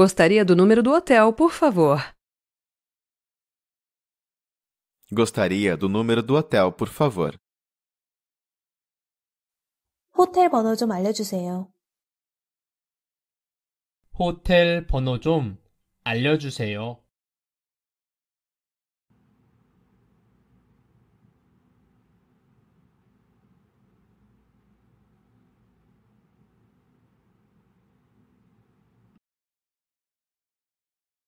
Gostaria do número do hotel, por favor. Gostaria do número do hotel, por favor. Hotel 번호 좀 알려주세요. 호텔 번호 좀 알려주세요.